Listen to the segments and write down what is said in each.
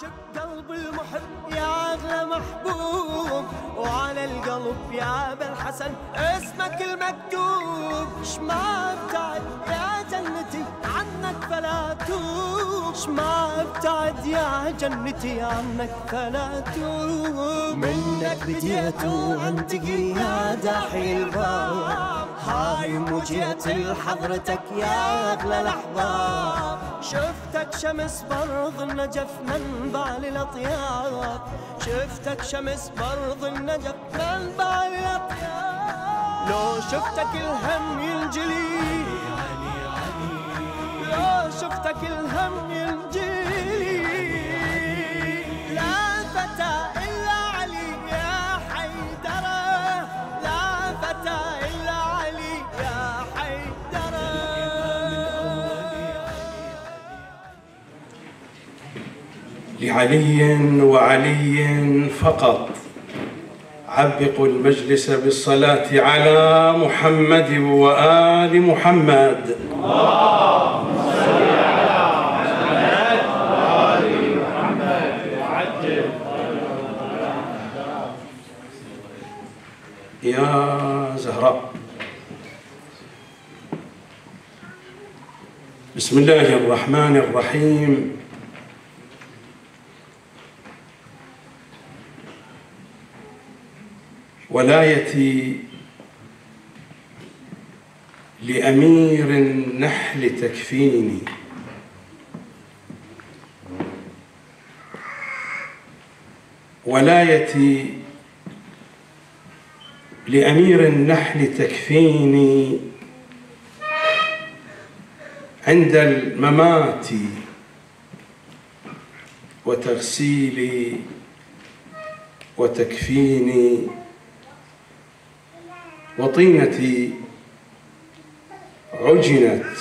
عاشق قلب المحب يا أغلى محبوب وعلى القلب يا أبا الحسن اسمك المكتوب شما ابتعد يا جنتي عنك فلا توب شما ابتعد يا جنتي عنك فلا توب منك بديت وعندك يا داحي الباب هاي مجيت لحضرتك يا أغلى لحظة شفتك شمس برض النجف منبع للأطياف شفتك شمس برض النجف منبع للأطياف لو شفتك الهم ينجلي لو شفتك الهم ينجلي لا فتاه لعلي وعلي فقط عبقوا المجلس بالصلاة على محمد وآل محمد على محمد يا زهراء بسم الله الرحمن الرحيم ولايتي لأمير النحل تكفيني ولايتي لأمير النحل تكفيني عند الممات وتغسيلي وتكفيني وطينتي عجنت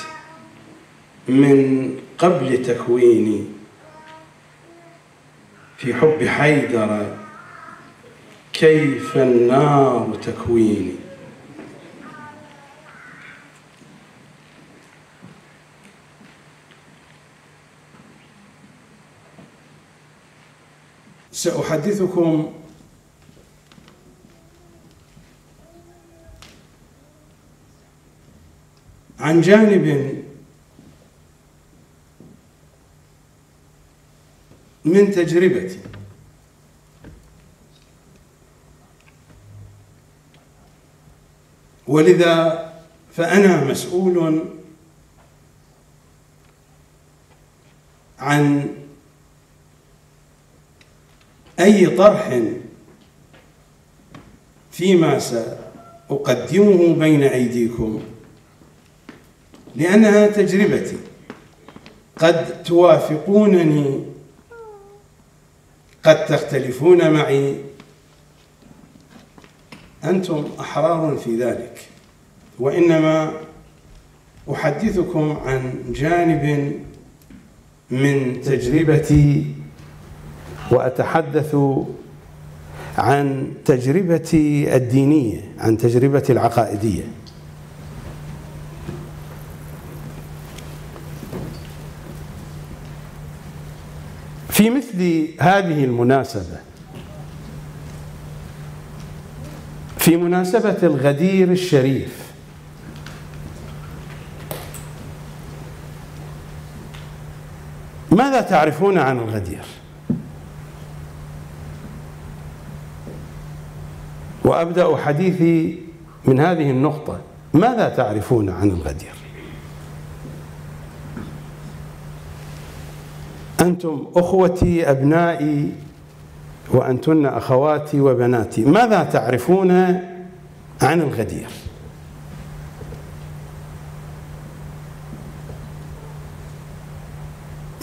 من قبل تكويني في حب حيدر كيف النار تكويني سأحدثكم عن جانب من تجربتي ولذا فأنا مسؤول عن أي طرح فيما سأقدمه بين أيديكم لأنها تجربتي قد توافقونني قد تختلفون معي أنتم أحرار في ذلك وإنما أحدثكم عن جانب من تجربتي وأتحدث عن تجربتي الدينية عن تجربتي العقائدية في مثل هذه المناسبة في مناسبة الغدير الشريف ماذا تعرفون عن الغدير؟ وأبدأ حديثي من هذه النقطة ماذا تعرفون عن الغدير؟ أنتم أخوتي أبنائي وأنتن أخواتي وبناتي ماذا تعرفون عن الغدير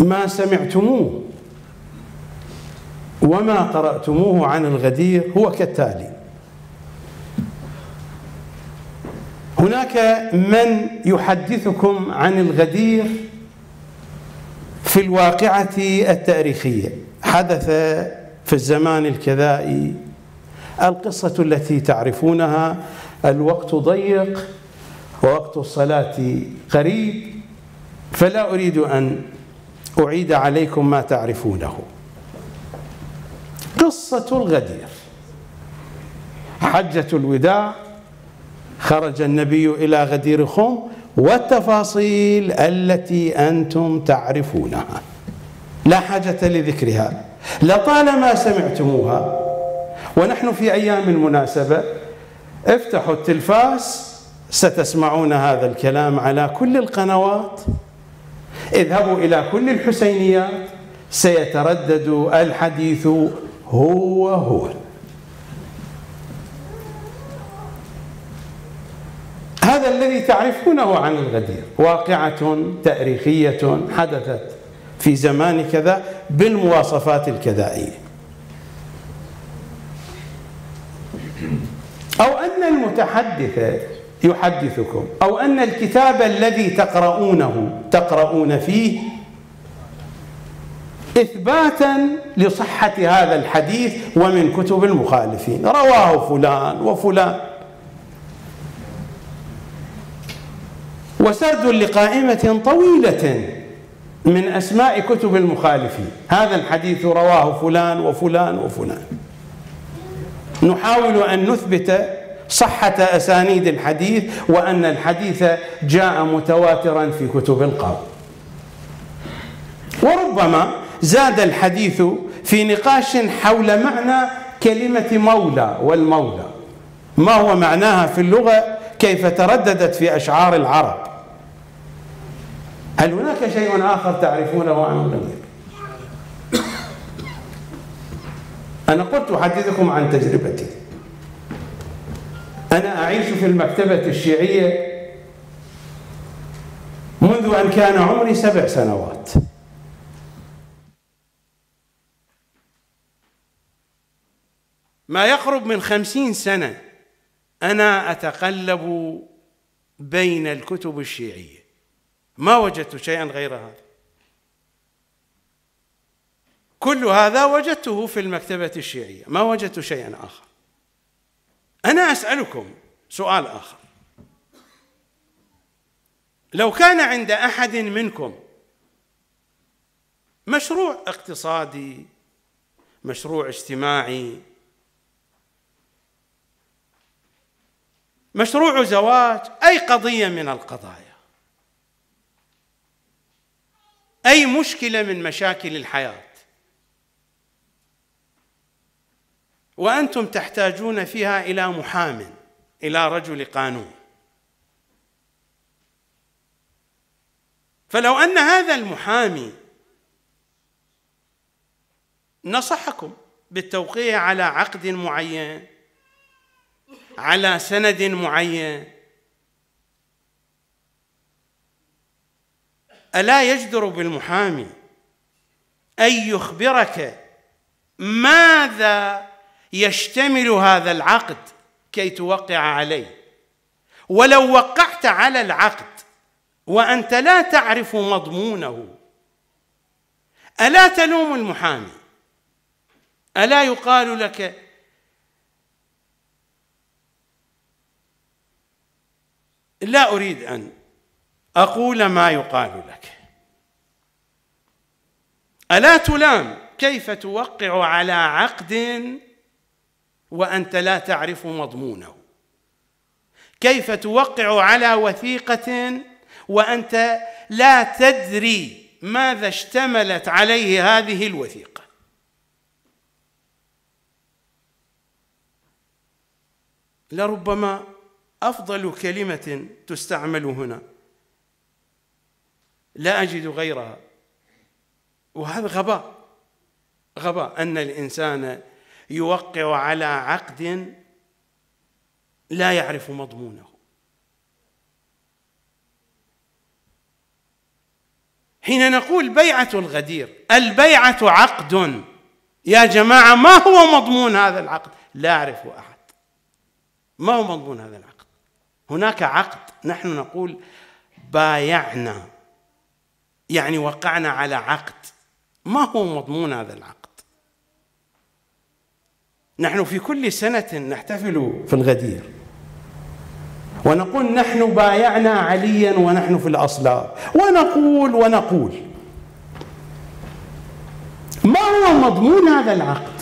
ما سمعتموه وما قرأتموه عن الغدير هو كالتالي هناك من يحدثكم عن الغدير في الواقعة التاريخية حدث في الزمان الكذائي القصة التي تعرفونها الوقت ضيق ووقت الصلاة قريب فلا أريد أن أعيد عليكم ما تعرفونه قصة الغدير حجة الوداع خرج النبي إلى غدير خم والتفاصيل التي أنتم تعرفونها لا حاجة لذكرها لطالما سمعتموها ونحن في أيام المناسبة افتحوا التلفاز ستسمعون هذا الكلام على كل القنوات اذهبوا إلى كل الحسينيات سيتردد الحديث هو هو الذي تعرفونه عن الغدير واقعة تاريخية حدثت في زمان كذا بالمواصفات الكذائية أو أن المتحدث يحدثكم أو أن الكتاب الذي تقرؤونه تقرؤون فيه إثباتا لصحة هذا الحديث ومن كتب المخالفين رواه فلان وفلان وسرد لقائمة طويلة من أسماء كتب المخالفين هذا الحديث رواه فلان وفلان وفلان نحاول أن نثبت صحة أسانيد الحديث وأن الحديث جاء متواترا في كتب القاضي وربما زاد الحديث في نقاش حول معنى كلمة مولى والمولى ما هو معناها في اللغة كيف ترددت في أشعار العرب هل هناك شيء آخر تعرفونه عن الغيب أنا قلت أحدثكم عن تجربتي أنا أعيش في المكتبة الشيعية منذ أن كان عمري سبع سنوات ما يقرب من خمسين سنة أنا أتقلب بين الكتب الشيعية ما وجدت شيئا غير هذا كل هذا وجدته في المكتبة الشيعية ما وجدت شيئا آخر أنا أسألكم سؤال آخر لو كان عند أحد منكم مشروع اقتصادي مشروع اجتماعي مشروع زواج أي قضية من القضايا اي مشكله من مشاكل الحياه وانتم تحتاجون فيها الى محام الى رجل قانون فلو ان هذا المحامي نصحكم بالتوقيع على عقد معين على سند معين الا يجدر بالمحامي ان يخبرك ماذا يشتمل هذا العقد كي توقع عليه ولو وقعت على العقد وانت لا تعرف مضمونه الا تلوم المحامي الا يقال لك لا اريد ان أقول ما يقال لك ألا تلام كيف توقع على عقد وأنت لا تعرف مضمونه كيف توقع على وثيقة وأنت لا تدري ماذا اشتملت عليه هذه الوثيقة لربما أفضل كلمة تستعمل هنا لا أجد غيرها وهذا غباء غباء أن الإنسان يوقع على عقد لا يعرف مضمونه حين نقول بيعة الغدير البيعة عقد يا جماعة ما هو مضمون هذا العقد لا أعرفه أحد ما هو مضمون هذا العقد هناك عقد نحن نقول بايعنا يعني وقعنا على عقد ما هو مضمون هذا العقد نحن في كل سنة نحتفل في الغدير ونقول نحن بايعنا عليا ونحن في الأصلاب ونقول ونقول ما هو مضمون هذا العقد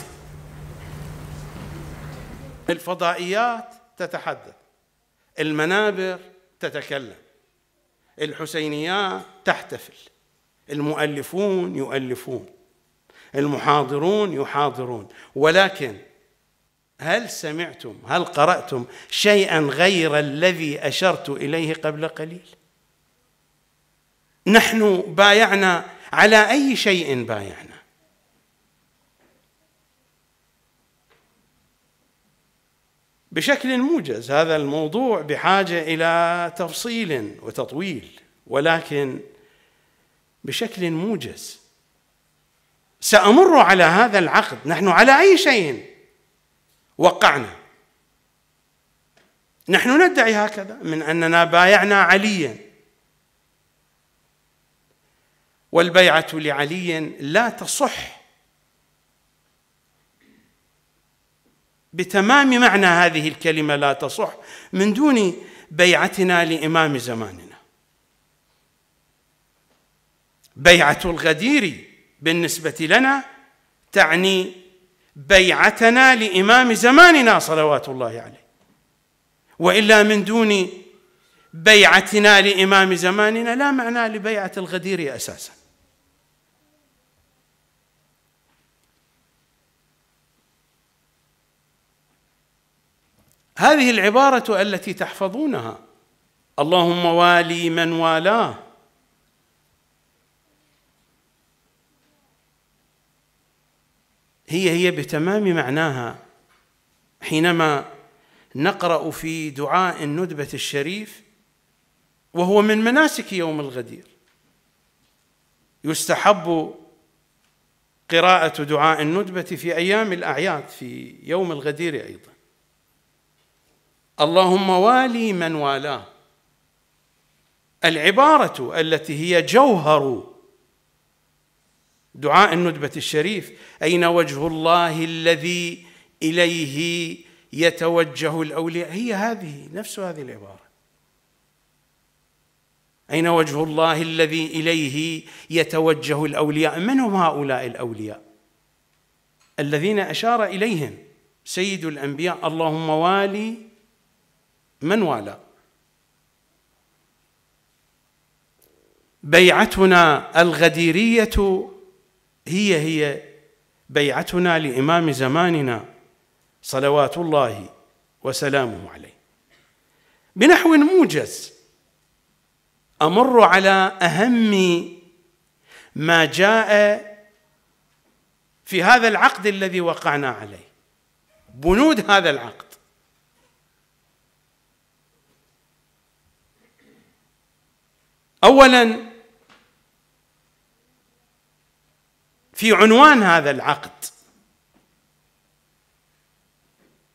الفضائيات تتحدث المنابر تتكلم الحسينيات تحتفل المؤلفون يؤلفون المحاضرون يحاضرون ولكن هل سمعتم هل قرأتم شيئا غير الذي أشرت إليه قبل قليل نحن بايعنا على أي شيء بايعنا بشكل موجز هذا الموضوع بحاجة إلى تفصيل وتطويل ولكن بشكل موجز سامر على هذا العقد نحن على اي شيء وقعنا نحن ندعي هكذا من اننا بايعنا عليا والبيعه لعلي لا تصح بتمام معنى هذه الكلمه لا تصح من دون بيعتنا لامام زماننا بيعه الغدير بالنسبه لنا تعني بيعتنا لامام زماننا صلوات الله عليه والا من دون بيعتنا لامام زماننا لا معنى لبيعه الغدير اساسا هذه العباره التي تحفظونها اللهم والي من والاه هي هي بتمام معناها حينما نقرا في دعاء الندبه الشريف وهو من مناسك يوم الغدير يستحب قراءه دعاء الندبه في ايام الاعياد في يوم الغدير ايضا اللهم والي من والاه العباره التي هي جوهر دعاء الندبة الشريف أين وجه الله الذي إليه يتوجه الأولياء هي هذه نفس هذه العبارة أين وجه الله الذي إليه يتوجه الأولياء من هم هؤلاء الأولياء الذين أشار إليهم سيد الأنبياء اللهم والي من والى بيعتنا الغديريه هي هي بيعتنا لإمام زماننا صلوات الله وسلامه عليه بنحو موجز أمر على أهم ما جاء في هذا العقد الذي وقعنا عليه بنود هذا العقد اولا في عنوان هذا العقد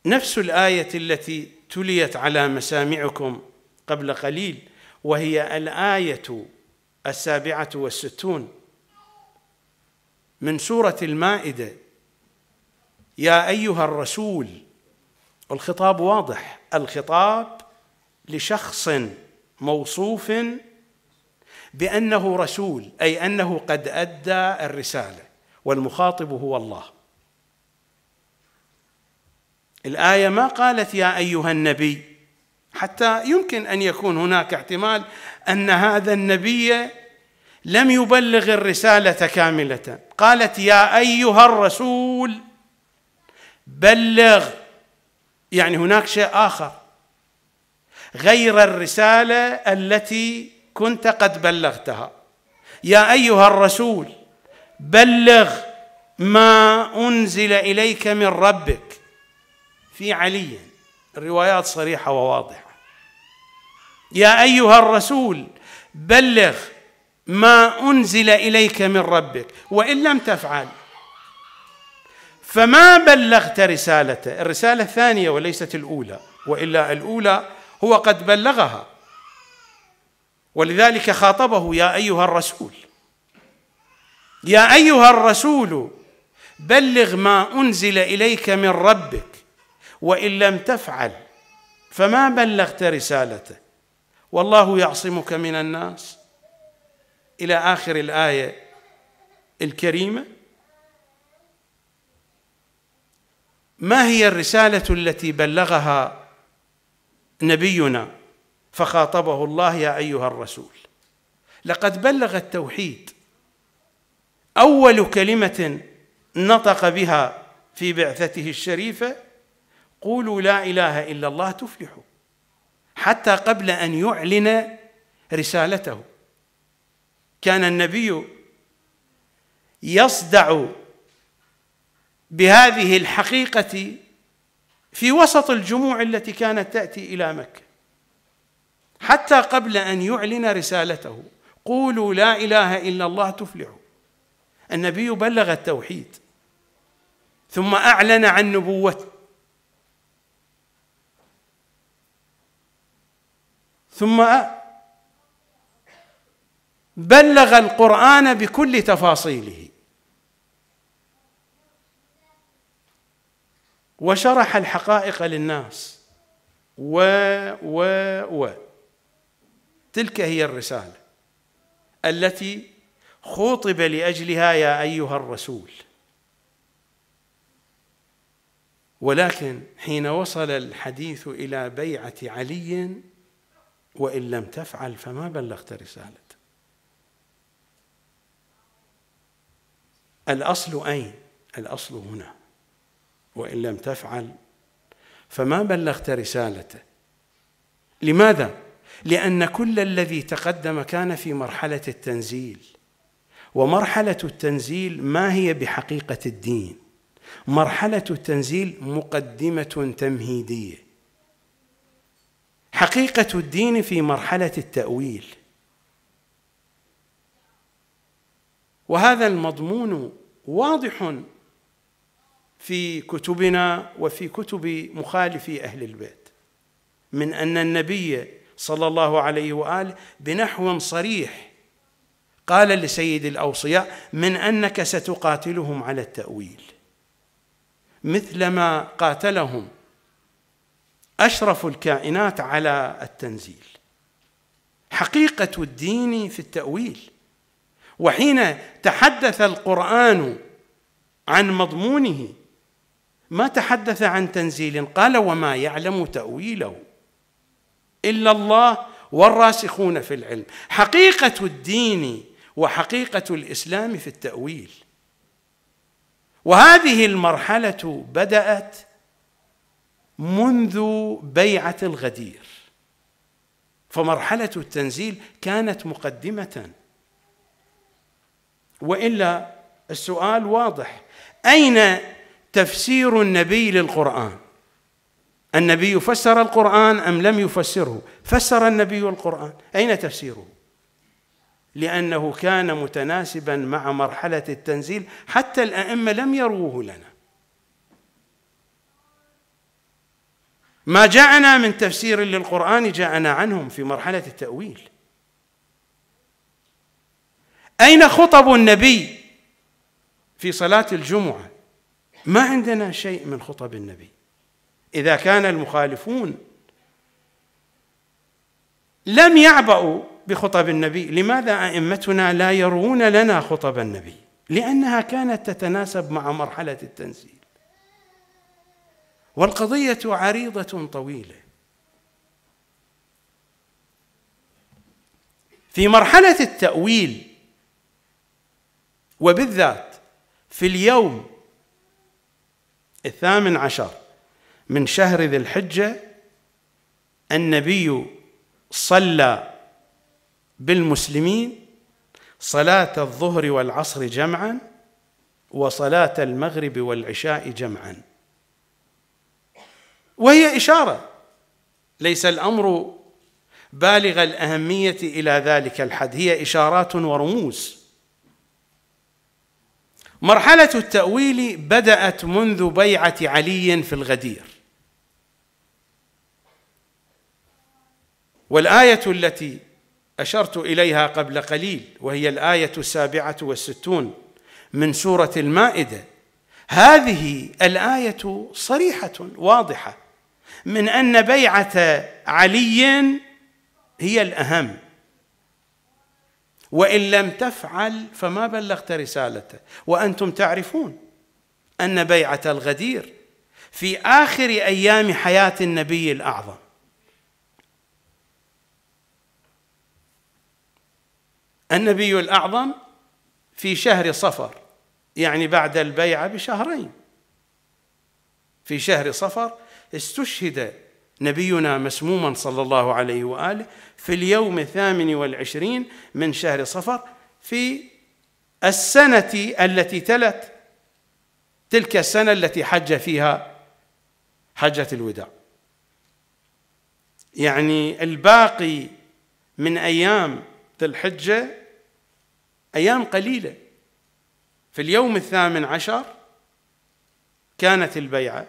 نفس الايه التي تليت على مسامعكم قبل قليل وهي الايه السابعه والستون من سوره المائده يا ايها الرسول الخطاب واضح الخطاب لشخص موصوف بانه رسول اي انه قد ادى الرساله والمخاطب هو الله الايه ما قالت يا ايها النبي حتى يمكن ان يكون هناك احتمال ان هذا النبي لم يبلغ الرساله كامله قالت يا ايها الرسول بلغ يعني هناك شيء اخر غير الرساله التي كنت قد بلغتها يا ايها الرسول بلغ ما انزل اليك من ربك في علي الروايات صريحه وواضحه يا ايها الرسول بلغ ما انزل اليك من ربك وان لم تفعل فما بلغت رسالته الرساله الثانيه وليست الاولى والا الاولى هو قد بلغها ولذلك خاطبه يا ايها الرسول يا ايها الرسول بلغ ما انزل اليك من ربك وان لم تفعل فما بلغت رسالته والله يعصمك من الناس الى اخر الايه الكريمه ما هي الرساله التي بلغها نبينا فخاطبه الله يا ايها الرسول لقد بلغ التوحيد اول كلمه نطق بها في بعثته الشريفه قولوا لا اله الا الله تفلحوا حتى قبل ان يعلن رسالته كان النبي يصدع بهذه الحقيقه في وسط الجموع التي كانت تاتي الى مكه حتى قبل ان يعلن رسالته قولوا لا اله الا الله تفلحوا النبي بلغ التوحيد ثم أعلن عن نبوته ثم بلغ القرآن بكل تفاصيله وشرح الحقائق للناس و و و تلك هي الرسالة التي خوطب لاجلها يا ايها الرسول ولكن حين وصل الحديث الى بيعه علي وان لم تفعل فما بلغت رسالته الاصل اين الاصل هنا وان لم تفعل فما بلغت رسالته لماذا لان كل الذي تقدم كان في مرحله التنزيل ومرحله التنزيل ما هي بحقيقه الدين مرحله التنزيل مقدمه تمهيديه حقيقه الدين في مرحله التاويل وهذا المضمون واضح في كتبنا وفي كتب مخالفي اهل البيت من ان النبي صلى الله عليه واله بنحو صريح قال لسيد الأوصياء من أنك ستقاتلهم على التأويل مثلما قاتلهم أشرف الكائنات على التنزيل حقيقة الدين في التأويل وحين تحدث القرآن عن مضمونه ما تحدث عن تنزيل قال وما يعلم تأويله إلا الله والراسخون في العلم حقيقة الدين وحقيقه الاسلام في التاويل وهذه المرحله بدات منذ بيعه الغدير فمرحله التنزيل كانت مقدمه والا السؤال واضح اين تفسير النبي للقران النبي فسر القران ام لم يفسره فسر النبي القران اين تفسيره لأنه كان متناسبا مع مرحلة التنزيل حتى الأئمة لم يروه لنا ما جاءنا من تفسير للقرآن جاءنا عنهم في مرحلة التأويل أين خطب النبي في صلاة الجمعة ما عندنا شيء من خطب النبي إذا كان المخالفون لم يعبأوا بخطب النبي لماذا أئمتنا لا يروون لنا خطب النبي لأنها كانت تتناسب مع مرحلة التنزيل والقضية عريضة طويلة في مرحلة التأويل وبالذات في اليوم الثامن عشر من شهر ذي الحجة النبي صلى بالمسلمين صلاة الظهر والعصر جمعا وصلاة المغرب والعشاء جمعا وهي إشارة ليس الأمر بالغ الأهمية إلى ذلك الحد هي إشارات ورموز مرحلة التأويل بدأت منذ بيعة علي في الغدير والآية التي أشرت إليها قبل قليل وهي الآية السابعة والستون من سورة المائدة هذه الآية صريحة واضحة من أن بيعة علي هي الأهم وإن لم تفعل فما بلغت رسالته وأنتم تعرفون أن بيعة الغدير في آخر أيام حياة النبي الأعظم النبي الأعظم في شهر صفر يعني بعد البيعة بشهرين في شهر صفر استشهد نبينا مسموما صلى الله عليه وآله في اليوم الثامن والعشرين من شهر صفر في السنة التي تلت تلك السنة التي حج فيها حجة الوداع يعني الباقي من أيام ذي الحجة أيام قليلة في اليوم الثامن عشر كانت البيعة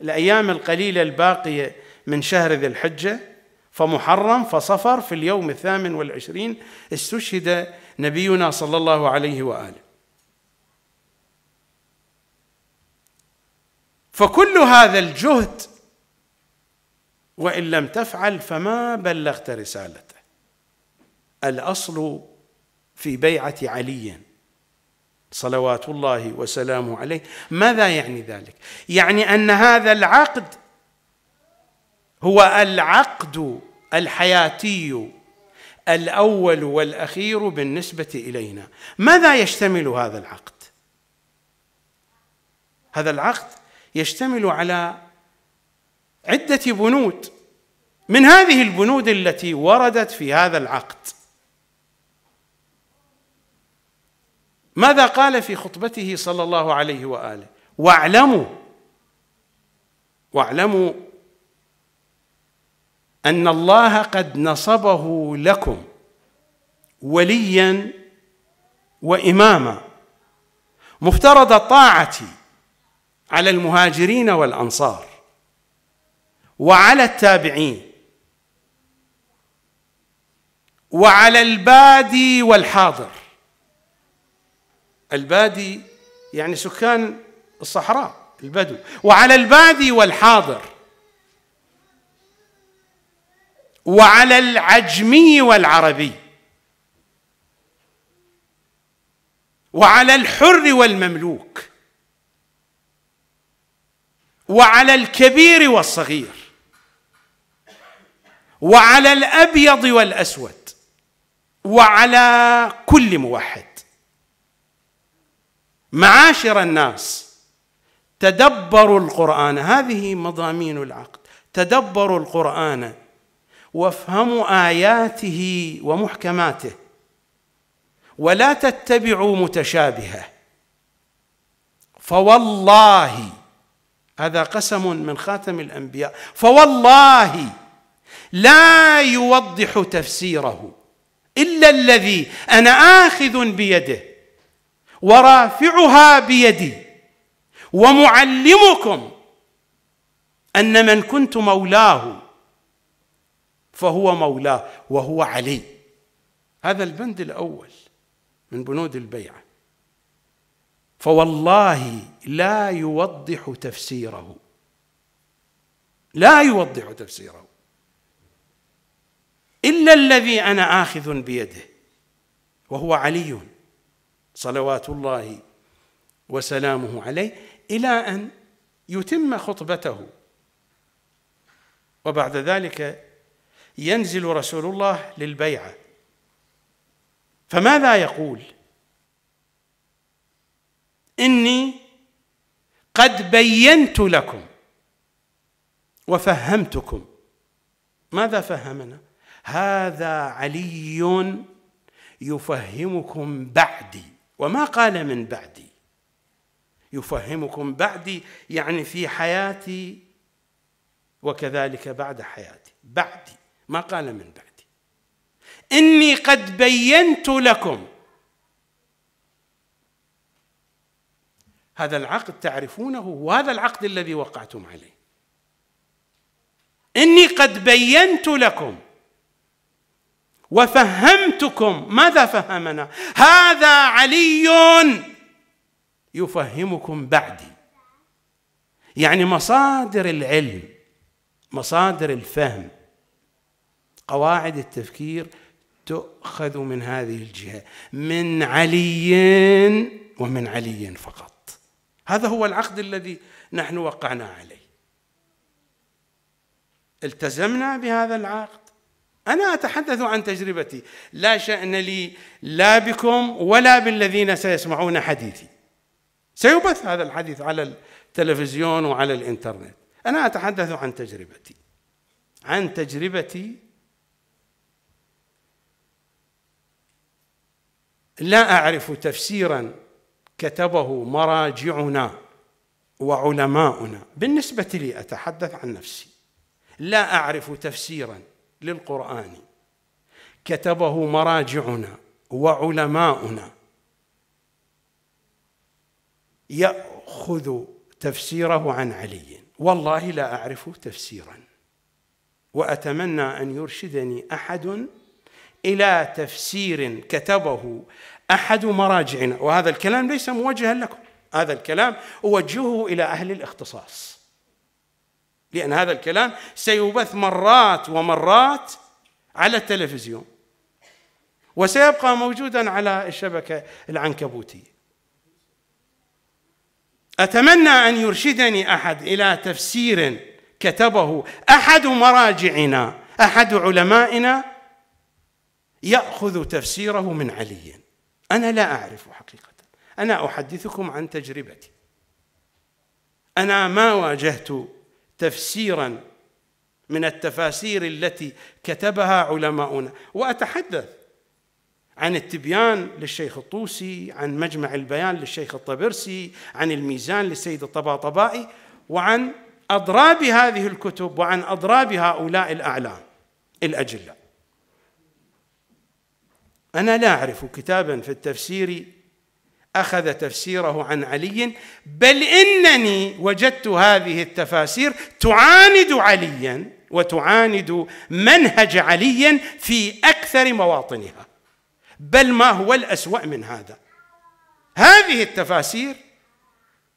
الأيام القليلة الباقية من شهر ذي الحجة فمحرم فصفر في اليوم الثامن والعشرين استشهد نبينا صلى الله عليه وآله فكل هذا الجهد وإن لم تفعل فما بلغت رسالته الأصل في بيعة علي صلوات الله وسلامه عليه ماذا يعني ذلك؟ يعني أن هذا العقد هو العقد الحياتي الأول والأخير بالنسبة إلينا ماذا يشتمل هذا العقد؟ هذا العقد يشتمل على عدة بنود من هذه البنود التي وردت في هذا العقد ماذا قال في خطبته صلى الله عليه واله واعلموا واعلموا ان الله قد نصبه لكم وليا واماما مفترض الطاعه على المهاجرين والانصار وعلى التابعين وعلى البادي والحاضر البادي يعني سكان الصحراء البدو وعلى البادي والحاضر وعلى العجمي والعربي وعلى الحر والمملوك وعلى الكبير والصغير وعلى الابيض والاسود وعلى كل موحد معاشر الناس تدبروا القرآن هذه مضامين العقد تدبروا القرآن وافهموا آياته ومحكماته ولا تتبعوا متشابهه فوالله هذا قسم من خاتم الانبياء فوالله لا يوضح تفسيره الا الذي انا اخذ بيده ورافعها بيدي ومعلمكم ان من كنت مولاه فهو مولاه وهو علي هذا البند الاول من بنود البيعه فوالله لا يوضح تفسيره لا يوضح تفسيره الا الذي انا اخذ بيده وهو علي صلوات الله وسلامه عليه الى ان يتم خطبته وبعد ذلك ينزل رسول الله للبيعه فماذا يقول اني قد بينت لكم وفهمتكم ماذا فهمنا هذا علي يفهمكم بعدي وما قال من بعدي يفهمكم بعدي يعني في حياتي وكذلك بعد حياتي بعدي ما قال من بعدي إني قد بينت لكم هذا العقد تعرفونه وهذا العقد الذي وقعتم عليه إني قد بينت لكم وفهمتكم ماذا فهمنا هذا علي يفهمكم بعدي يعني مصادر العلم مصادر الفهم قواعد التفكير تؤخذ من هذه الجهه من علي ومن علي فقط هذا هو العقد الذي نحن وقعنا عليه التزمنا بهذا العقد أنا أتحدث عن تجربتي لا شأن لي لا بكم ولا بالذين سيسمعون حديثي سيبث هذا الحديث على التلفزيون وعلى الإنترنت أنا أتحدث عن تجربتي عن تجربتي لا أعرف تفسيرا كتبه مراجعنا وعلماؤنا بالنسبة لي أتحدث عن نفسي لا أعرف تفسيرا للقرآن كتبه مراجعنا وعلماؤنا يأخذ تفسيره عن علي والله لا أعرف تفسيرا وأتمنى أن يرشدني أحد إلى تفسير كتبه أحد مراجعنا وهذا الكلام ليس موجها لكم هذا الكلام أوجهه إلى أهل الاختصاص لأن هذا الكلام سيبث مرات ومرات على التلفزيون وسيبقى موجودا على الشبكة العنكبوتية أتمنى أن يرشدني أحد إلى تفسير كتبه أحد مراجعنا أحد علمائنا يأخذ تفسيره من علي أنا لا أعرف حقيقة أنا أحدثكم عن تجربتي أنا ما واجهت تفسيرا من التفاسير التي كتبها علماؤنا وأتحدث عن التبيان للشيخ الطوسي عن مجمع البيان للشيخ الطبرسي عن الميزان للسيد الطباطبائي وعن أضراب هذه الكتب وعن أضراب هؤلاء الأعلام الاجله أنا لا أعرف كتابا في التفسير اخذ تفسيره عن علي بل انني وجدت هذه التفاسير تعاند عليا وتعاند منهج علي في اكثر مواطنها بل ما هو الاسوا من هذا هذه التفاسير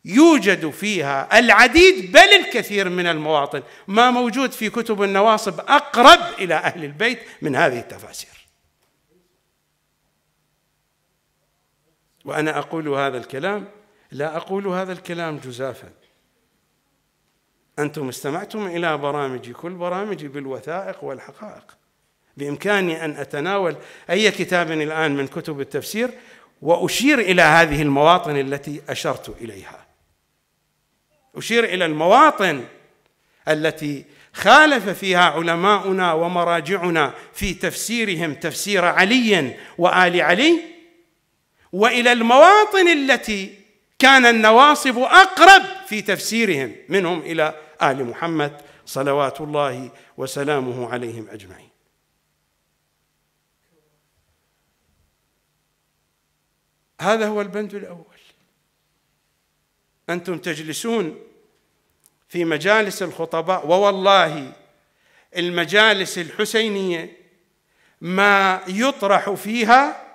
يوجد فيها العديد بل الكثير من المواطن ما موجود في كتب النواصب اقرب الى اهل البيت من هذه التفاسير وأنا أقول هذا الكلام لا أقول هذا الكلام جزافا أنتم استمعتم إلى برامجي كل برامجي بالوثائق والحقائق بإمكاني أن أتناول أي كتاب الآن من كتب التفسير وأشير إلى هذه المواطن التي أشرت إليها أشير إلى المواطن التي خالف فيها علماؤنا ومراجعنا في تفسيرهم تفسير علي وآل علي والى المواطن التي كان النواصب اقرب في تفسيرهم منهم الى ال محمد صلوات الله وسلامه عليهم اجمعين هذا هو البند الاول انتم تجلسون في مجالس الخطباء ووالله المجالس الحسينيه ما يطرح فيها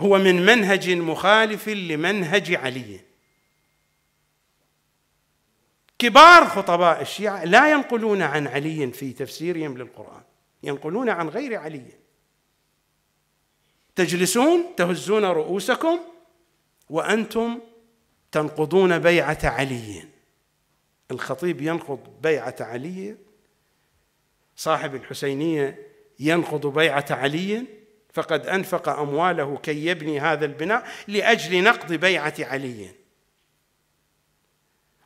هو من منهج مخالف لمنهج علي كبار خطباء الشيعة لا ينقلون عن علي في تفسيرهم للقرآن ينقلون عن غير علي تجلسون تهزون رؤوسكم وأنتم تنقضون بيعة علي الخطيب ينقض بيعة علي صاحب الحسينية ينقض بيعة علي فقد أنفق أمواله كي يبني هذا البناء لأجل نقض بيعة علي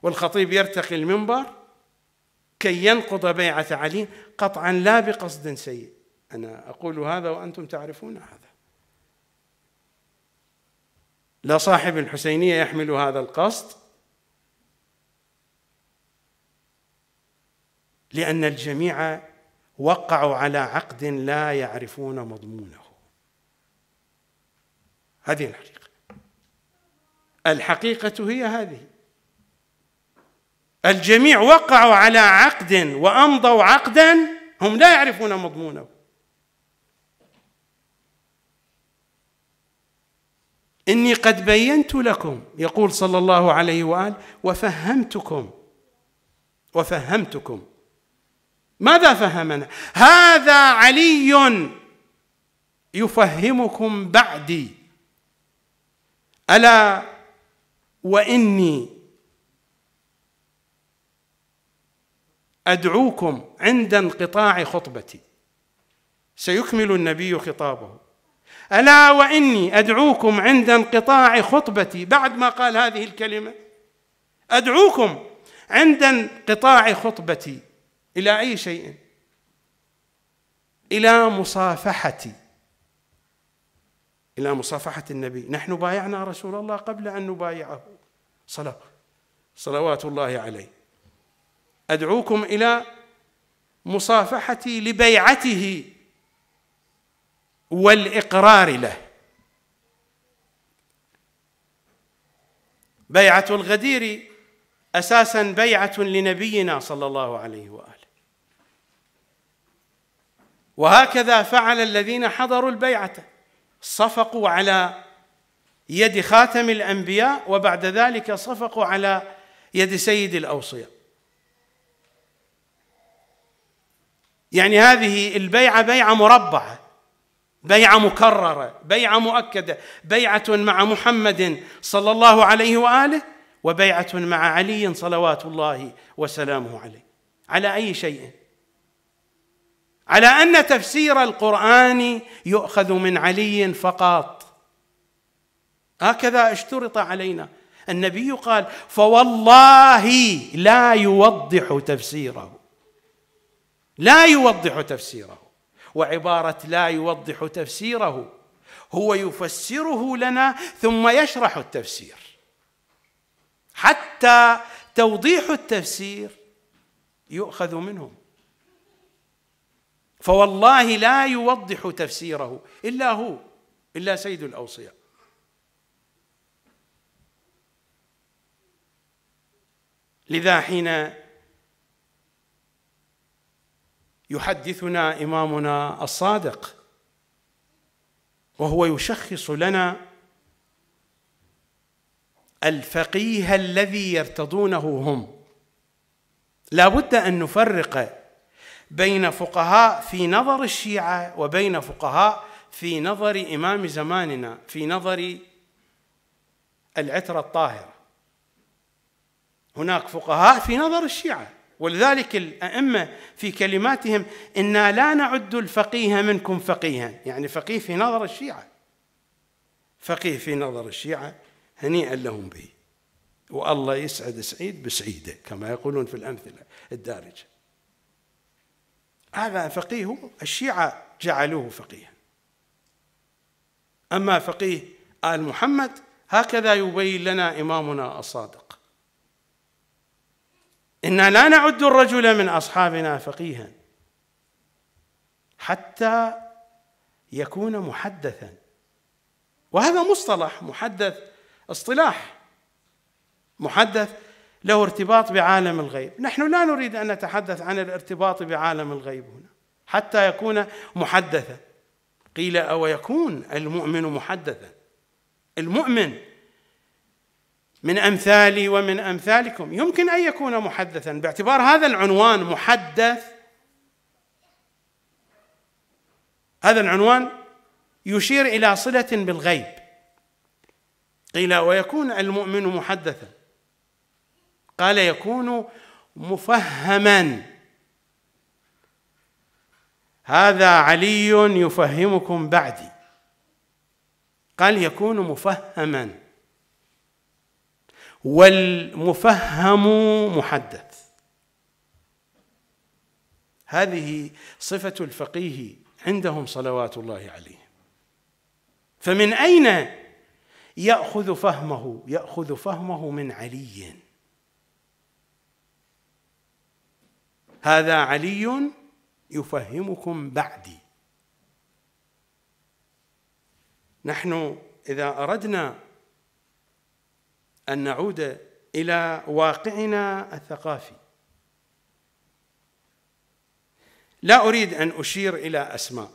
والخطيب يرتقي المنبر كي ينقض بيعة علي قطعا لا بقصد سيء أنا أقول هذا وأنتم تعرفون هذا لا صاحب الحسينية يحمل هذا القصد لأن الجميع وقعوا على عقد لا يعرفون مضمونه هذه الحقيقة الحقيقة هي هذه الجميع وقعوا على عقد وأمضوا عقدا هم لا يعرفون مضمونه إني قد بينت لكم يقول صلى الله عليه وآله وفهمتكم وفهمتكم ماذا فهمنا هذا علي يفهمكم بعدي الا واني ادعوكم عند انقطاع خطبتي سيكمل النبي خطابه الا واني ادعوكم عند انقطاع خطبتي بعد ما قال هذه الكلمه ادعوكم عند انقطاع خطبتي الى اي شيء الى مصافحتي إلى مصافحة النبي نحن بايعنا رسول الله قبل أن نبايعه صلاة صلوات الله عليه أدعوكم إلى مصافحتي لبيعته والإقرار له بيعة الغدير أساسا بيعة لنبينا صلى الله عليه وآله وهكذا فعل الذين حضروا البيعه صفقوا على يد خاتم الانبياء وبعد ذلك صفقوا على يد سيد الاوصياء يعني هذه البيعه بيعه مربعه بيعه مكرره بيعه مؤكده بيعه مع محمد صلى الله عليه واله وبيعه مع علي صلوات الله وسلامه عليه على اي شيء على ان تفسير القران يؤخذ من علي فقط هكذا اشترط علينا النبي قال فوالله لا يوضح تفسيره لا يوضح تفسيره وعباره لا يوضح تفسيره هو يفسره لنا ثم يشرح التفسير حتى توضيح التفسير يؤخذ منهم فوالله لا يوضح تفسيره الا هو الا سيد الاوصياء لذا حين يحدثنا امامنا الصادق وهو يشخص لنا الفقيه الذي يرتضونه هم لا بد ان نفرق بين فقهاء في نظر الشيعة وبين فقهاء في نظر إمام زماننا في نظر العترة الطاهرة هناك فقهاء في نظر الشيعة ولذلك الأئمة في كلماتهم إنا لا نعد الفقيه منكم فقيها يعني فقيه في نظر الشيعة فقيه في نظر الشيعة هنيئا لهم به والله يسعد سعيد بسعيده كما يقولون في الأمثلة الدارجة هذا فقيه الشيعة جعلوه فقيه أما فقيه آل محمد هكذا يبين لنا إمامنا الصادق إنا لا نعد الرجل من أصحابنا فقيها حتى يكون محدثا وهذا مصطلح محدث اصطلاح محدث له ارتباط بعالم الغيب نحن لا نريد أن نتحدث عن الارتباط بعالم الغيب هنا حتى يكون محدثا قيل أو يكون المؤمن محدثا المؤمن من أمثالي ومن أمثالكم يمكن أن يكون محدثا باعتبار هذا العنوان محدث هذا العنوان يشير إلى صلة بالغيب قيل ويكون المؤمن محدثا قال يكون مفهما هذا علي يفهمكم بعدي قال يكون مفهما والمفهم محدث هذه صفة الفقيه عندهم صلوات الله عليه فمن أين يأخذ فهمه؟ يأخذ فهمه من علي هذا علي يفهمكم بعدي نحن اذا اردنا ان نعود الى واقعنا الثقافي لا اريد ان اشير الى اسماء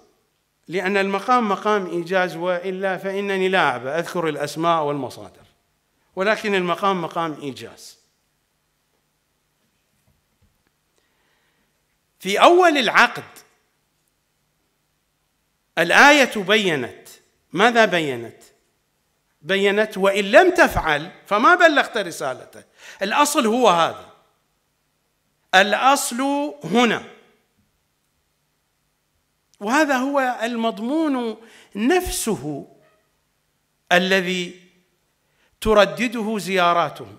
لان المقام مقام ايجاز والا فانني لا اذكر الاسماء والمصادر ولكن المقام مقام ايجاز في اول العقد الايه بينت ماذا بينت بينت وان لم تفعل فما بلغت رسالته الاصل هو هذا الاصل هنا وهذا هو المضمون نفسه الذي تردده زياراتهم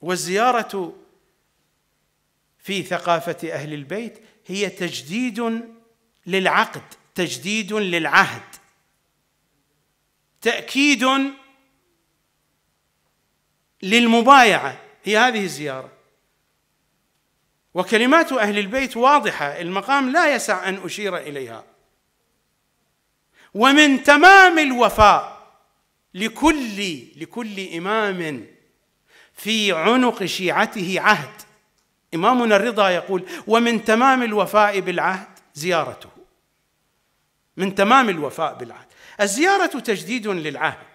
والزياره في ثقافه اهل البيت هي تجديد للعقد تجديد للعهد تاكيد للمبايعه هي هذه الزياره وكلمات اهل البيت واضحه المقام لا يسع ان اشير اليها ومن تمام الوفاء لكل لكل امام في عنق شيعته عهد إمامنا الرضا يقول ومن تمام الوفاء بالعهد زيارته من تمام الوفاء بالعهد الزيارة تجديد للعهد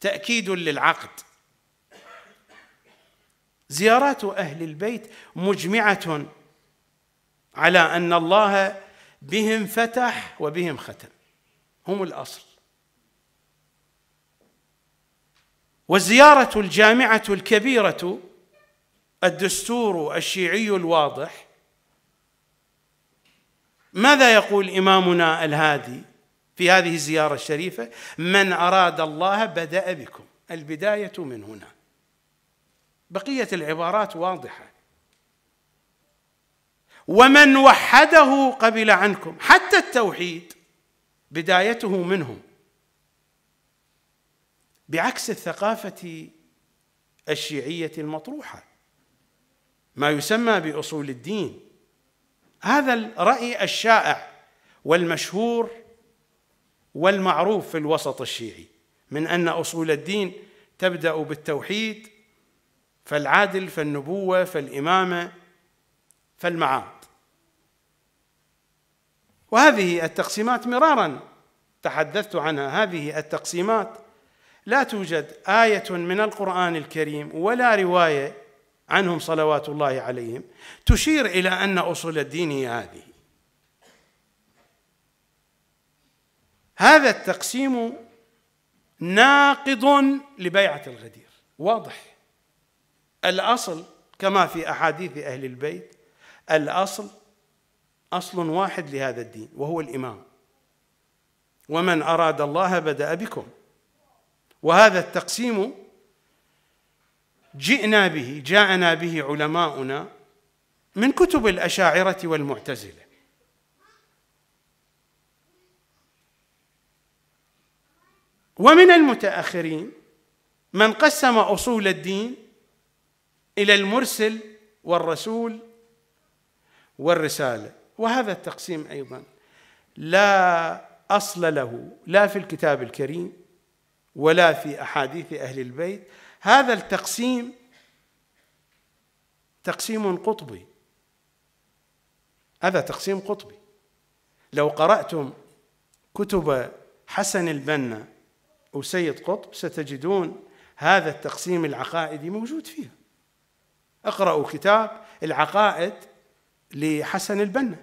تأكيد للعقد زيارات أهل البيت مجمعة على أن الله بهم فتح وبهم ختم هم الأصل والزيارة الجامعة الكبيرة الدستور الشيعي الواضح ماذا يقول إمامنا الهادي في هذه الزيارة الشريفة من أراد الله بدأ بكم البداية من هنا بقية العبارات واضحة ومن وحده قبل عنكم حتى التوحيد بدايته منهم بعكس الثقافة الشيعية المطروحة ما يسمى باصول الدين هذا الراي الشائع والمشهور والمعروف في الوسط الشيعي من ان اصول الدين تبدا بالتوحيد فالعادل فالنبوه فالامامه فالمعاد وهذه التقسيمات مرارا تحدثت عنها هذه التقسيمات لا توجد ايه من القران الكريم ولا روايه عنهم صلوات الله عليهم تشير إلى أن أصول الدين هي هذه هذا التقسيم ناقض لبيعة الغدير واضح الأصل كما في أحاديث أهل البيت الأصل أصل واحد لهذا الدين وهو الإمام ومن أراد الله بدأ بكم وهذا التقسيم جئنا به جاءنا به علماؤنا من كتب الاشاعره والمعتزله ومن المتاخرين من قسم اصول الدين الى المرسل والرسول والرساله وهذا التقسيم ايضا لا اصل له لا في الكتاب الكريم ولا في احاديث اهل البيت هذا التقسيم تقسيم قطبي هذا تقسيم قطبي لو قرأتم كتب حسن البنا وسيد قطب ستجدون هذا التقسيم العقائدي موجود فيها اقرأوا كتاب العقائد لحسن البنا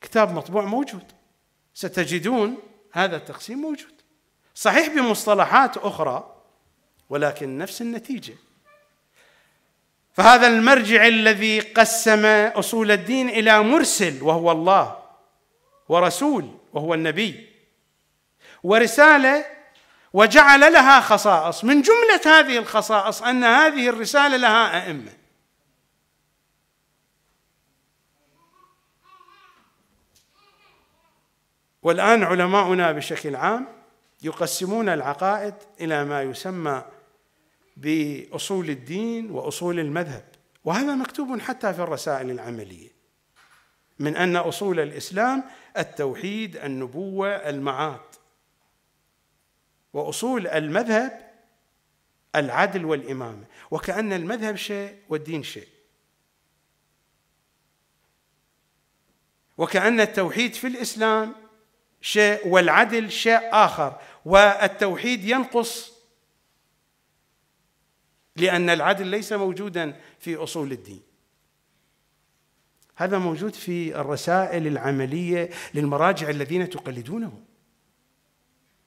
كتاب مطبوع موجود ستجدون هذا التقسيم موجود صحيح بمصطلحات أخرى ولكن نفس النتيجه فهذا المرجع الذي قسم اصول الدين الى مرسل وهو الله ورسول وهو النبي ورساله وجعل لها خصائص من جمله هذه الخصائص ان هذه الرساله لها ائمه والان علماؤنا بشكل عام يقسمون العقائد الى ما يسمى باصول الدين واصول المذهب وهذا مكتوب حتى في الرسائل العمليه من ان اصول الاسلام التوحيد النبوه المعاد واصول المذهب العدل والامامه وكان المذهب شيء والدين شيء وكأن التوحيد في الإسلام شيء والعدل شيء آخر والتوحيد ينقص لأن العدل ليس موجودا في أصول الدين هذا موجود في الرسائل العملية للمراجع الذين تقلدونهم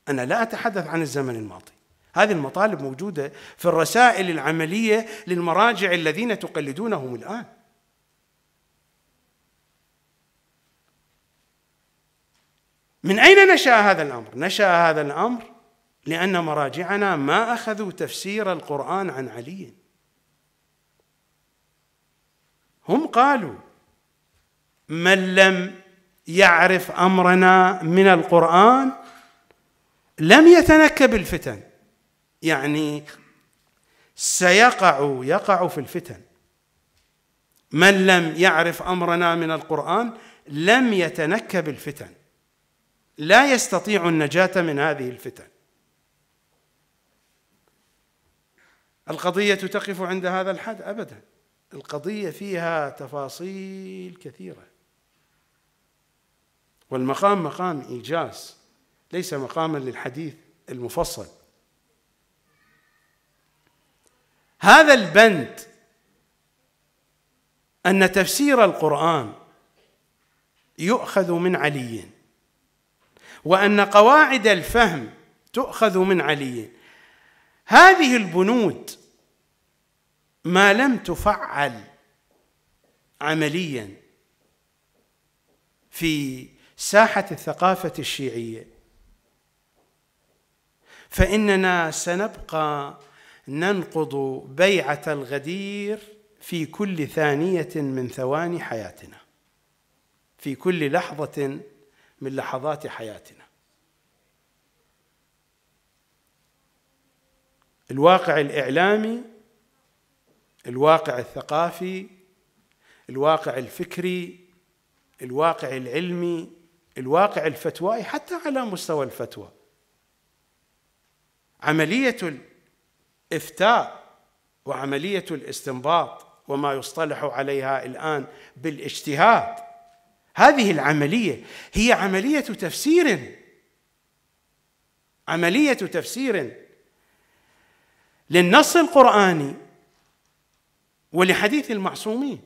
أنا لا أتحدث عن الزمن الماضي هذه المطالب موجودة في الرسائل العملية للمراجع الذين تقلدونهم الآن من أين نشأ هذا الأمر؟ نشأ هذا الأمر لأن مراجعنا ما أخذوا تفسير القرآن عن علي هم قالوا من لم يعرف أمرنا من القرآن لم يتنكب الفتن يعني سيقع يقع في الفتن من لم يعرف امرنا من القران لم يتنكب الفتن لا يستطيع النجاه من هذه الفتن القضية تقف عند هذا الحد أبدا القضية فيها تفاصيل كثيرة والمقام مقام إيجاز ليس مقاما للحديث المفصل هذا البند أن تفسير القرآن يؤخذ من علي وأن قواعد الفهم تؤخذ من علي هذه البنود ما لم تفعل عمليا في ساحه الثقافه الشيعيه فاننا سنبقى ننقض بيعه الغدير في كل ثانيه من ثواني حياتنا في كل لحظه من لحظات حياتنا الواقع الاعلامي الواقع الثقافي الواقع الفكري الواقع العلمي الواقع الفتوائي حتى على مستوى الفتوى عمليه الافتاء وعمليه الاستنباط وما يصطلح عليها الان بالاجتهاد هذه العمليه هي عمليه تفسير عمليه تفسير للنص القراني ولحديث المعصومين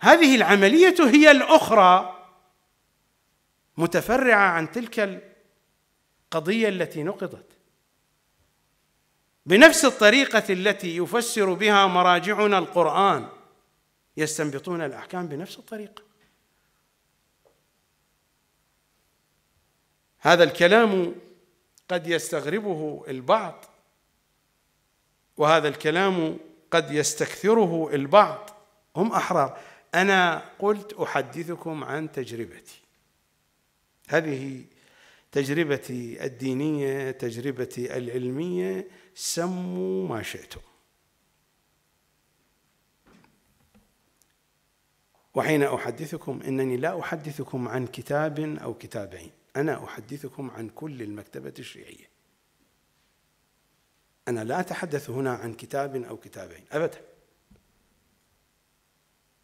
هذه العمليه هي الاخرى متفرعه عن تلك القضيه التي نقضت بنفس الطريقه التي يفسر بها مراجعنا القران يستنبطون الاحكام بنفس الطريقه هذا الكلام قد يستغربه البعض وهذا الكلام قد يستكثره البعض هم احرار انا قلت احدثكم عن تجربتي هذه تجربتي الدينيه تجربتي العلميه سموا ما شئتم وحين احدثكم انني لا احدثكم عن كتاب او كتابين انا احدثكم عن كل المكتبه الشيعيه أنا لا أتحدث هنا عن كتاب أو كتابين أبدا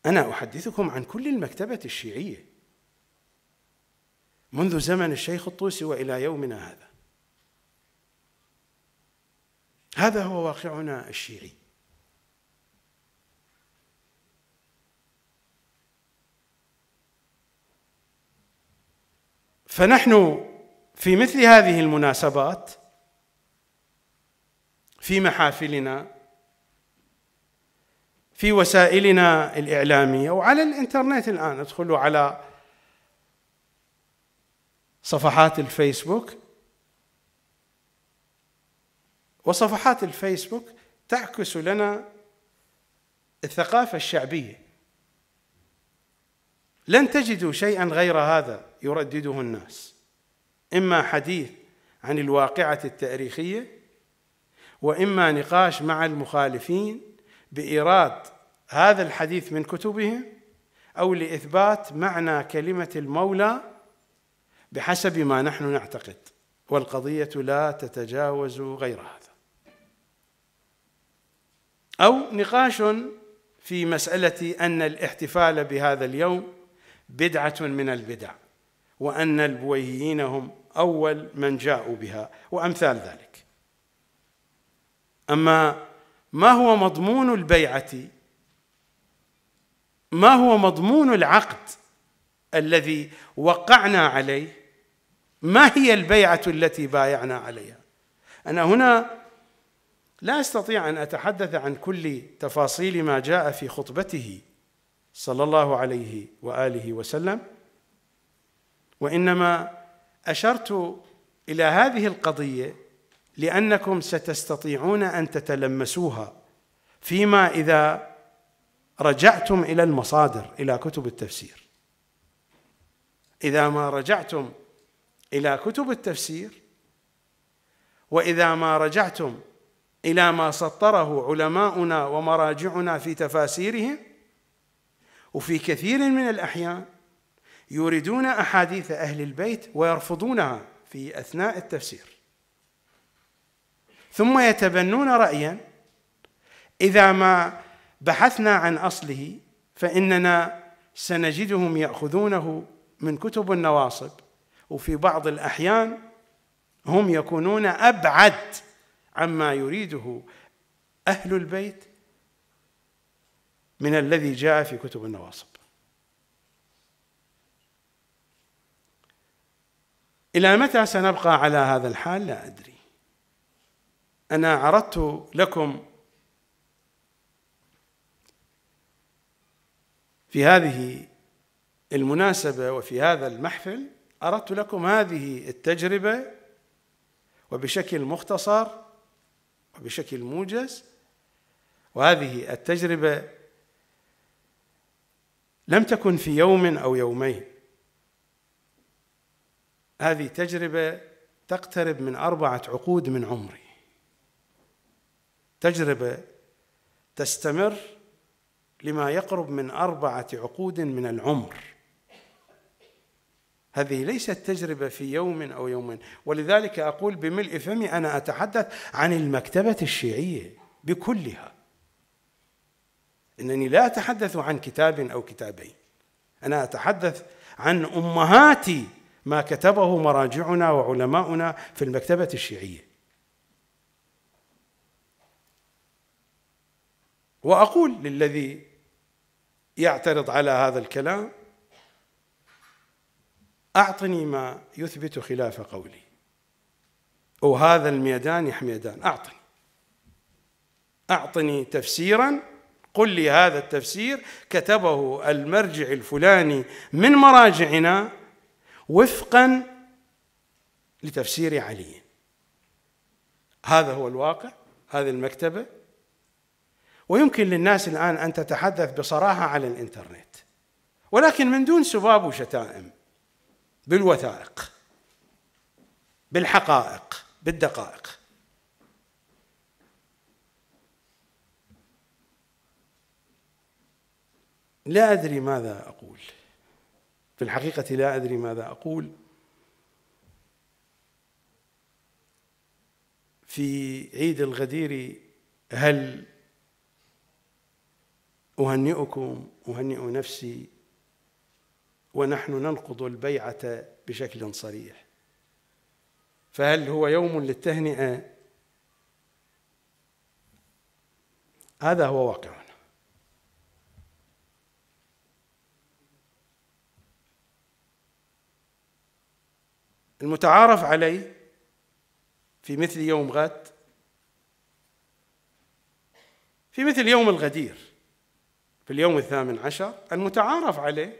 أنا أحدثكم عن كل المكتبة الشيعية منذ زمن الشيخ الطوسي وإلى يومنا هذا هذا هو واقعنا الشيعي فنحن في مثل هذه المناسبات في محافلنا في وسائلنا الإعلامية وعلى الإنترنت الآن ادخلوا على صفحات الفيسبوك وصفحات الفيسبوك تعكس لنا الثقافة الشعبية لن تجدوا شيئا غير هذا يردده الناس إما حديث عن الواقعة التاريخية واما نقاش مع المخالفين بايراد هذا الحديث من كتبهم او لاثبات معنى كلمه المولى بحسب ما نحن نعتقد والقضيه لا تتجاوز غير هذا او نقاش في مساله ان الاحتفال بهذا اليوم بدعه من البدع وان البويهيين هم اول من جاءوا بها وامثال ذلك اما ما هو مضمون البيعه ما هو مضمون العقد الذي وقعنا عليه ما هي البيعه التي بايعنا عليها انا هنا لا استطيع ان اتحدث عن كل تفاصيل ما جاء في خطبته صلى الله عليه واله وسلم وانما اشرت الى هذه القضيه لأنكم ستستطيعون أن تتلمسوها فيما إذا رجعتم إلى المصادر إلى كتب التفسير إذا ما رجعتم إلى كتب التفسير وإذا ما رجعتم إلى ما سطره علماؤنا ومراجعنا في تفاسيرهم وفي كثير من الأحيان يريدون أحاديث أهل البيت ويرفضونها في أثناء التفسير ثم يتبنون رايا اذا ما بحثنا عن اصله فاننا سنجدهم ياخذونه من كتب النواصب وفي بعض الاحيان هم يكونون ابعد عما يريده اهل البيت من الذي جاء في كتب النواصب الى متى سنبقى على هذا الحال لا ادري أنا عرضت لكم في هذه المناسبة وفي هذا المحفل أردت لكم هذه التجربة وبشكل مختصر وبشكل موجز وهذه التجربة لم تكن في يوم أو يومين هذه تجربة تقترب من أربعة عقود من عمري تجربه تستمر لما يقرب من اربعه عقود من العمر هذه ليست تجربه في يوم او يومين ولذلك اقول بملء فمي انا اتحدث عن المكتبه الشيعيه بكلها انني لا اتحدث عن كتاب او كتابين انا اتحدث عن امهات ما كتبه مراجعنا وعلماؤنا في المكتبه الشيعيه واقول للذي يعترض على هذا الكلام اعطني ما يثبت خلاف قولي وهذا الميدان يا حميدان اعطني اعطني تفسيرا قل لي هذا التفسير كتبه المرجع الفلاني من مراجعنا وفقا لتفسير علي هذا هو الواقع هذه المكتبه ويمكن للناس الآن أن تتحدث بصراحة على الإنترنت ولكن من دون سباب وشتائم بالوثائق بالحقائق بالدقائق لا أدري ماذا أقول في الحقيقة لا أدري ماذا أقول في عيد الغدير هل أهنئكم أهنئ نفسي ونحن ننقض البيعة بشكل صريح فهل هو يوم للتهنئة هذا هو واقعنا المتعارف عليه في مثل يوم غد في مثل يوم الغدير في اليوم الثامن عشر المتعارف عليه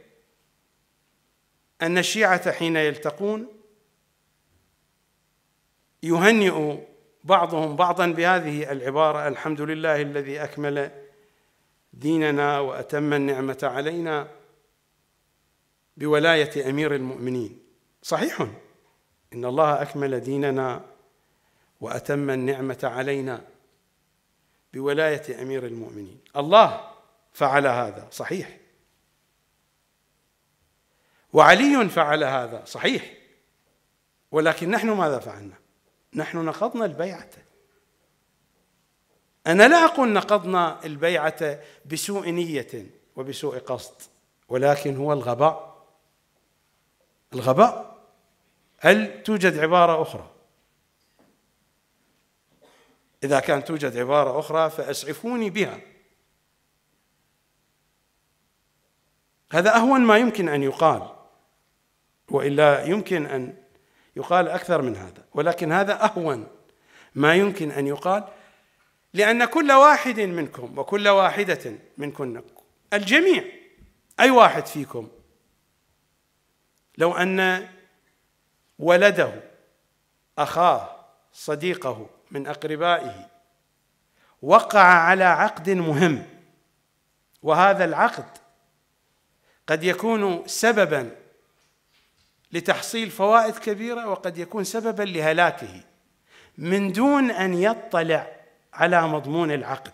أن الشيعة حين يلتقون يهنئ بعضهم بعضا بهذه العبارة الحمد لله الذي أكمل ديننا وأتم النعمة علينا بولاية أمير المؤمنين صحيح إن الله أكمل ديننا وأتم النعمة علينا بولاية أمير المؤمنين الله فعل هذا صحيح وعلي فعل هذا صحيح ولكن نحن ماذا فعلنا نحن نقضنا البيعه انا لا اقول نقضنا البيعه بسوء نيه وبسوء قصد ولكن هو الغباء الغباء هل توجد عباره اخرى اذا كان توجد عباره اخرى فاسعفوني بها هذا أهون ما يمكن أن يقال وإلا يمكن أن يقال أكثر من هذا ولكن هذا أهون ما يمكن أن يقال لأن كل واحد منكم وكل واحدة منكن الجميع أي واحد فيكم لو أن ولده أخاه صديقه من أقربائه وقع على عقد مهم وهذا العقد قد يكون سببا لتحصيل فوائد كبيره وقد يكون سببا لهلاكه من دون ان يطلع على مضمون العقد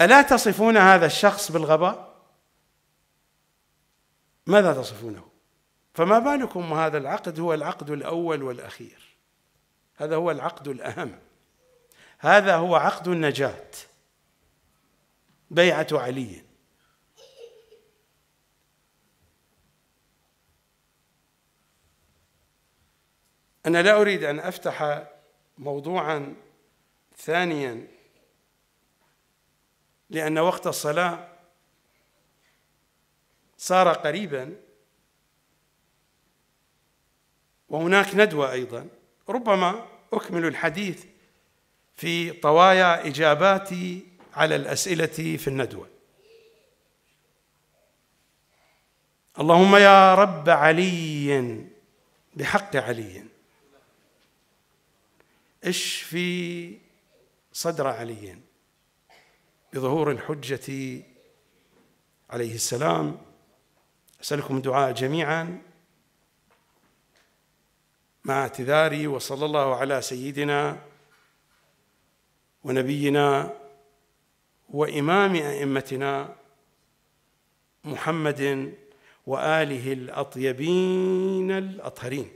الا تصفون هذا الشخص بالغباء ماذا تصفونه فما بالكم هذا العقد هو العقد الاول والاخير هذا هو العقد الاهم هذا هو عقد النجاه بيعة علي أنا لا أريد أن أفتح موضوعا ثانيا لأن وقت الصلاة صار قريبا وهناك ندوة أيضا ربما أكمل الحديث في طوايا إجاباتي على الأسئلة في الندوة اللهم يا رب علي بحق علي اشفي صدر علي بظهور الحجة عليه السلام أسألكم دعاء جميعا مع اعتذاري وصلى الله على سيدنا ونبينا وإمام أئمتنا محمد وآله الأطيبين الأطهرين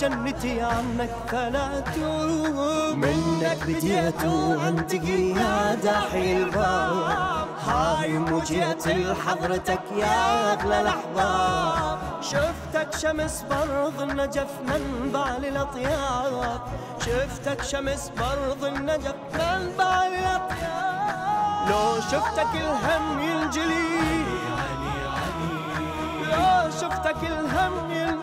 جنتي عنك ثلاث تروم منك بديت أتوه يا داحي الباب هاي مجيت لحضرتك يا أغلى الأحباب شفتك شمس برض النجف منبع للأطياف شفتك شمس برض النجف منبع للأطياف لو شفتك الهم ينجلي لو شفتك الهم ينجلي